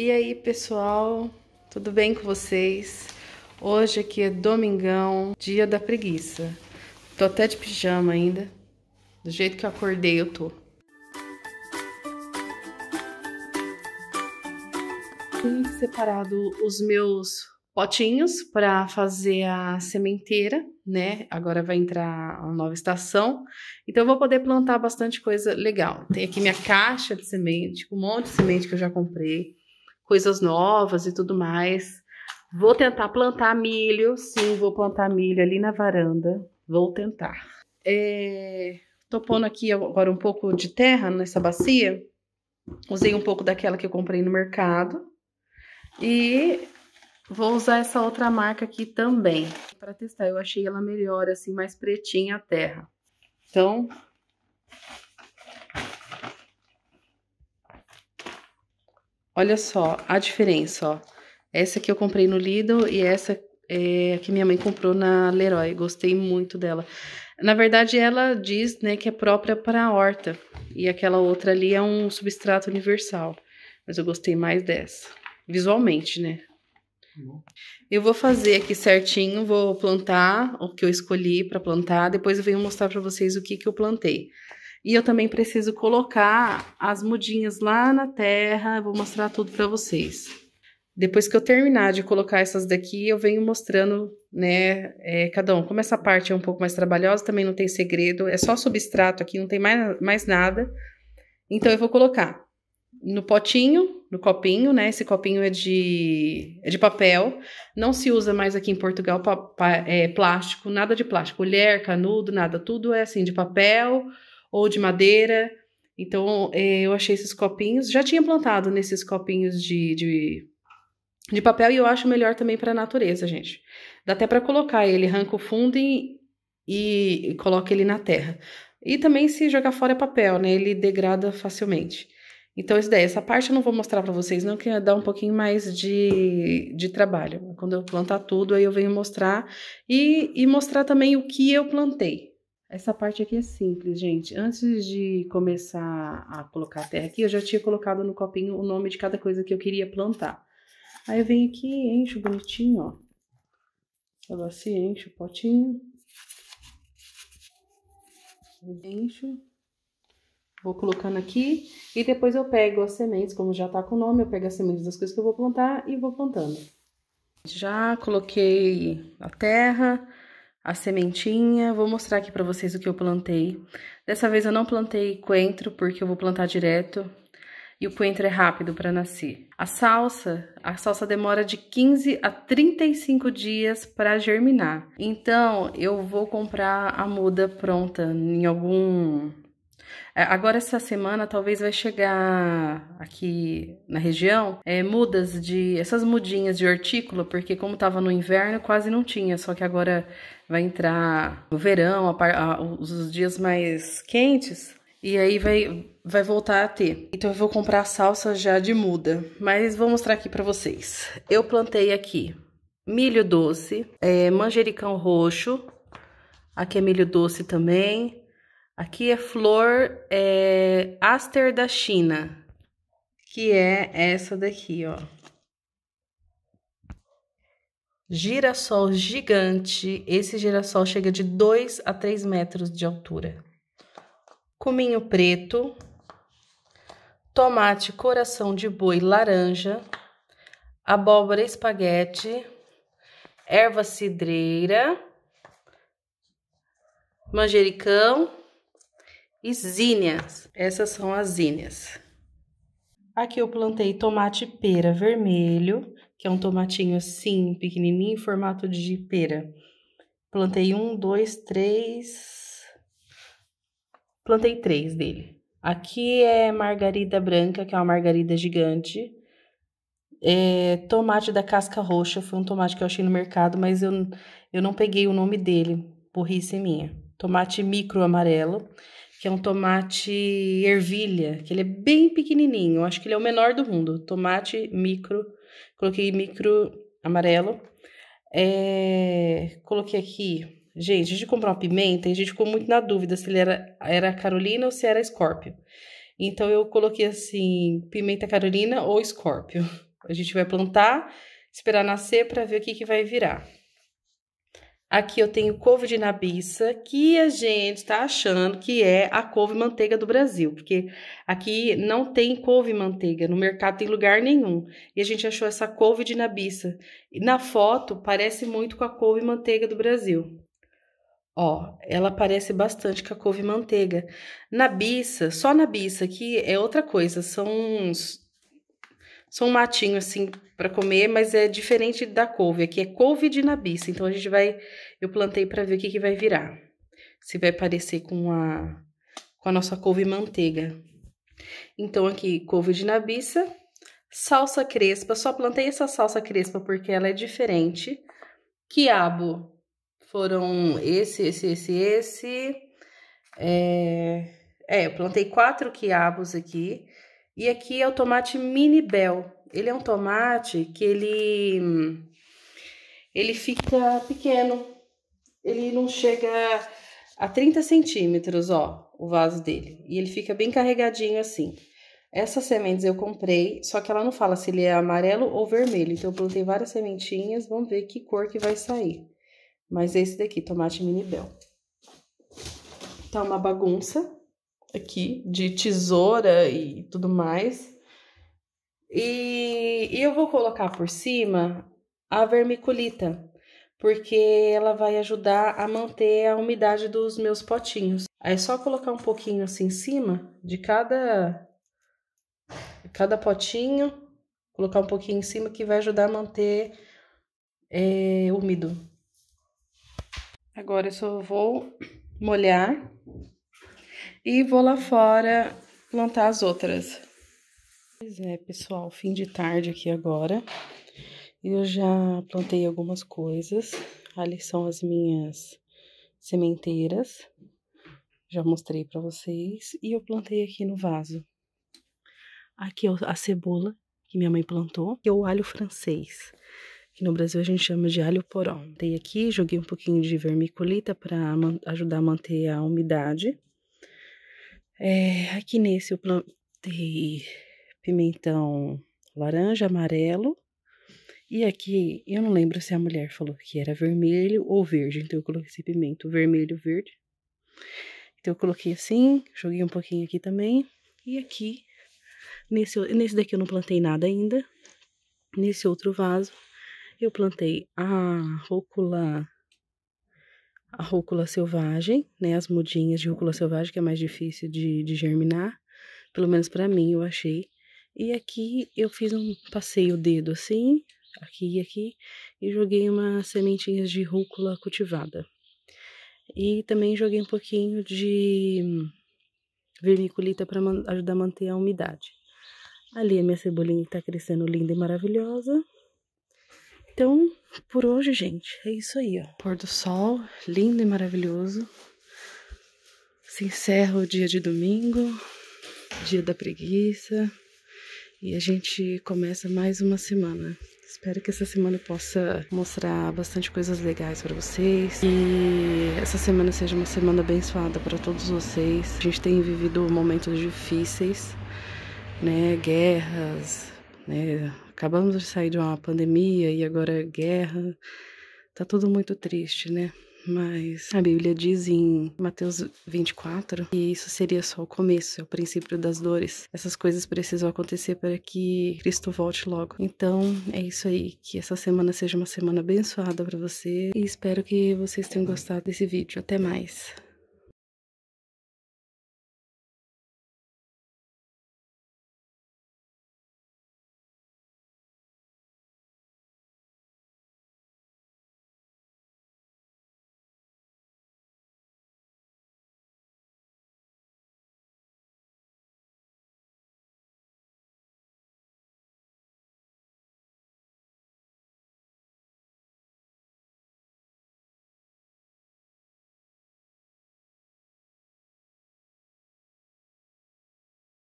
E aí, pessoal, tudo bem com vocês? Hoje aqui é domingão, dia da preguiça. Tô até de pijama ainda. Do jeito que eu acordei, eu tô. Tenho separado os meus potinhos para fazer a sementeira, né? Agora vai entrar a nova estação, então eu vou poder plantar bastante coisa legal. Tem aqui minha caixa de semente, um monte de semente que eu já comprei coisas novas e tudo mais. Vou tentar plantar milho, sim, vou plantar milho ali na varanda. Vou tentar. É, tô pondo aqui agora um pouco de terra nessa bacia. Usei um pouco daquela que eu comprei no mercado. E vou usar essa outra marca aqui também. Para testar, eu achei ela melhor, assim, mais pretinha a terra. Então, Olha só a diferença, ó. Essa que eu comprei no Lidl e essa é, que minha mãe comprou na Leroy. Gostei muito dela. Na verdade, ela diz né, que é própria para a horta. E aquela outra ali é um substrato universal. Mas eu gostei mais dessa. Visualmente, né? Eu vou fazer aqui certinho, vou plantar o que eu escolhi para plantar, depois eu venho mostrar para vocês o que, que eu plantei. E eu também preciso colocar as mudinhas lá na terra, vou mostrar tudo para vocês. Depois que eu terminar de colocar essas daqui, eu venho mostrando, né, é, cada um. Como essa parte é um pouco mais trabalhosa, também não tem segredo, é só substrato aqui, não tem mais, mais nada. Então, eu vou colocar no potinho, no copinho, né, esse copinho é de, é de papel. Não se usa mais aqui em Portugal pa, pa, é, plástico, nada de plástico. Colher, canudo, nada, tudo é assim, de papel ou de madeira. Então, é, eu achei esses copinhos. Já tinha plantado nesses copinhos de, de, de papel e eu acho melhor também para a natureza, gente. Dá até para colocar ele, arranca o fundo e, e, coloca ele na terra. E também se jogar fora é papel, né? Ele degrada facilmente. Então, isso daí, essa parte eu não vou mostrar para vocês, não, que dá um pouquinho mais de, de trabalho. Quando eu plantar tudo, aí eu venho mostrar e, e mostrar também o que eu plantei. Essa parte aqui é simples, gente. Antes de começar a colocar a terra aqui, eu já tinha colocado no copinho o nome de cada coisa que eu queria plantar. Aí eu venho aqui, encho bonitinho, ó. eu assim encho o potinho. Encho. Vou colocando aqui. E depois eu pego as sementes, como já tá com o nome, eu pego as sementes das coisas que eu vou plantar e vou plantando. Já coloquei a terra a sementinha. Vou mostrar aqui para vocês o que eu plantei. Dessa vez eu não plantei coentro, porque eu vou plantar direto. E o coentro é rápido para nascer. A salsa, a salsa demora de 15 a 35 dias para germinar. Então, eu vou comprar a muda pronta em algum é, agora, essa semana, talvez vai chegar aqui na região é, mudas de. essas mudinhas de hortícola, porque como estava no inverno, quase não tinha, só que agora vai entrar o verão, a, a, os dias mais quentes, e aí vai, vai voltar a ter. Então eu vou comprar salsa já de muda, mas vou mostrar aqui para vocês. Eu plantei aqui milho doce, é, manjericão roxo, aqui é milho doce também, Aqui é flor é, aster da China, que é essa daqui, ó. Girassol gigante. Esse girassol chega de 2 a 3 metros de altura. Cominho preto. Tomate coração de boi laranja. Abóbora espaguete. Erva cidreira. Manjericão e zíneas. Essas são as zíneas. Aqui eu plantei tomate pera vermelho, que é um tomatinho assim, pequenininho, em formato de pera. Plantei um, dois, três. Plantei três dele. Aqui é margarida branca, que é uma margarida gigante. É, tomate da casca roxa, foi um tomate que eu achei no mercado, mas eu, eu não peguei o nome dele, burrice minha. Tomate micro amarelo que é um tomate ervilha, que ele é bem pequenininho. Eu acho que ele é o menor do mundo. Tomate micro, coloquei micro amarelo. É, coloquei aqui, gente, a gente comprou uma pimenta e a gente ficou muito na dúvida se ele era, era Carolina ou se era Scorpio. Então eu coloquei assim, pimenta Carolina ou Scorpio. A gente vai plantar, esperar nascer para ver o que, que vai virar. Aqui eu tenho couve de nabiça, que a gente está achando que é a couve manteiga do Brasil, porque aqui não tem couve manteiga, no mercado tem lugar nenhum. E a gente achou essa couve de nabiça. E na foto parece muito com a couve manteiga do Brasil. Ó, ela parece bastante com a couve manteiga. Nabiça, só nabiça, que é outra coisa, são uns só um matinho assim para comer, mas é diferente da couve. Aqui é couve de nabiça, então a gente vai... Eu plantei para ver o que, que vai virar. Se vai parecer com a, com a nossa couve manteiga. Então aqui, couve de nabiça, salsa crespa. Só plantei essa salsa crespa porque ela é diferente. Quiabo. Foram esse, esse, esse, esse... É... É, eu plantei quatro quiabos aqui. E aqui é o tomate mini bell. Ele é um tomate que ele ele fica pequeno. Ele não chega a 30 centímetros, ó, o vaso dele. E ele fica bem carregadinho assim. Essas sementes eu comprei, só que ela não fala se ele é amarelo ou vermelho. Então, eu plantei várias sementinhas, vamos ver que cor que vai sair. Mas esse daqui, tomate mini bell. Tá uma bagunça, aqui de tesoura e tudo mais. E, e eu vou colocar por cima a vermiculita, porque ela vai ajudar a manter a umidade dos meus potinhos. Aí é só colocar um pouquinho assim em cima de cada cada potinho, colocar um pouquinho em cima que vai ajudar a manter é, úmido. Agora eu só vou molhar e vou lá fora plantar as outras. Pois é, pessoal, fim de tarde aqui agora. Eu já plantei algumas coisas. Ali são as minhas sementeiras. Já mostrei para vocês. E eu plantei aqui no vaso. Aqui é a cebola que minha mãe plantou. E é o alho francês. Que no Brasil a gente chama de alho poró. Dei aqui, joguei um pouquinho de vermiculita para ajudar a manter a umidade. É, aqui nesse eu plantei pimentão laranja, amarelo. E aqui, eu não lembro se a mulher falou que era vermelho ou verde. Então, eu coloquei esse pimento vermelho verde. Então, eu coloquei assim, joguei um pouquinho aqui também. E aqui, nesse, nesse daqui eu não plantei nada ainda. Nesse outro vaso, eu plantei a rúcula a rúcula selvagem, né? As mudinhas de rúcula selvagem, que é mais difícil de, de germinar. Pelo menos para mim, eu achei. E aqui eu fiz um passei o dedo assim, aqui e aqui, e joguei umas sementinhas de rúcula cultivada. E também joguei um pouquinho de vermiculita para ajudar a manter a umidade. Ali a minha cebolinha está crescendo linda e maravilhosa. Então, por hoje, gente, é isso aí, ó. Pôr do sol, lindo e maravilhoso. Se encerra o dia de domingo, dia da preguiça, e a gente começa mais uma semana. Espero que essa semana possa mostrar bastante coisas legais para vocês e essa semana seja uma semana abençoada para todos vocês. A gente tem vivido momentos difíceis, né? Guerras, né? acabamos de sair de uma pandemia e agora é guerra. Tá tudo muito triste, né? Mas a Bíblia diz em Mateus 24 que isso seria só o começo, é o princípio das dores. Essas coisas precisam acontecer para que Cristo volte logo. Então é isso aí, que essa semana seja uma semana abençoada para você e espero que vocês tenham gostado desse vídeo. Até mais!